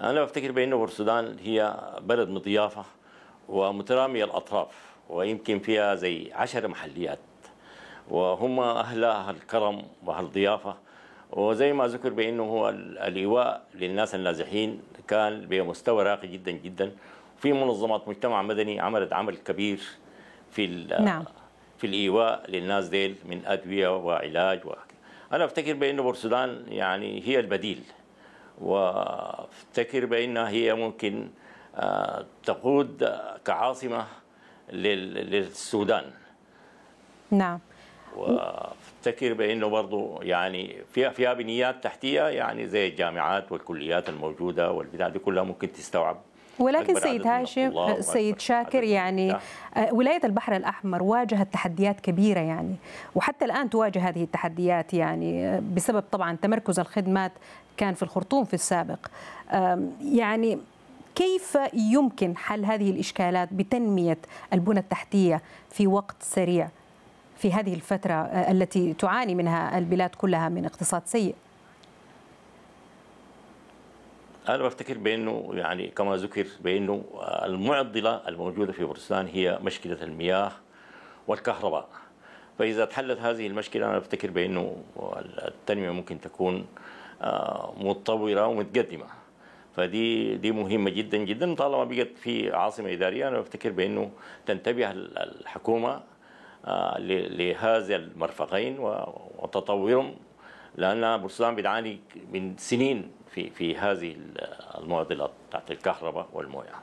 أنا بفتكر بأنه السودان هي بلد مضيافة ومترامية الأطراف ويمكن فيها زي عشر محليات وهم أهلها الكرم وأهل الضيافة وزي ما ذكر بأنه هو الإيواء للناس النازحين كان بمستوى راقي جدا جدا في منظمات مجتمع مدني عملت عمل كبير في نعم. في الإيواء للناس ديل من أدوية وعلاج و... أنا أفتكر بأنه بورسودان يعني هي البديل وافتكر بأنها هي ممكن آه، تقود كعاصمة للسودان نعم وافتكر بانه برضه يعني فيها فيها بنيات تحتيه يعني زي الجامعات والكليات الموجوده والبتاع دي كلها ممكن تستوعب ولكن سيد هاشم آه، سيد شاكر يعني آه، ولاية البحر الأحمر واجهت تحديات كبيرة يعني وحتى الآن تواجه هذه التحديات يعني آه، بسبب طبعا تمركز الخدمات كان في الخرطوم في السابق يعني كيف يمكن حل هذه الإشكالات بتنمية البنى التحتية في وقت سريع في هذه الفترة التي تعاني منها البلاد كلها من اقتصاد سيء انا بفتكر بانه يعني كما ذكر بانه المعضله الموجوده في بورسان هي مشكله المياه والكهرباء فاذا تحلت هذه المشكله انا بفتكر بانه التنميه ممكن تكون آه، متطوره ومتقدمه فدي دي مهمه جدا جدا طالما بقت في عاصمه اداريه انا بفتكر بانه تنتبه الحكومه آه، لهذا المرفقين وتطورهم لان بورسلان بتعاني من سنين في في هذه المعضله بتاعت الكهرباء والمويه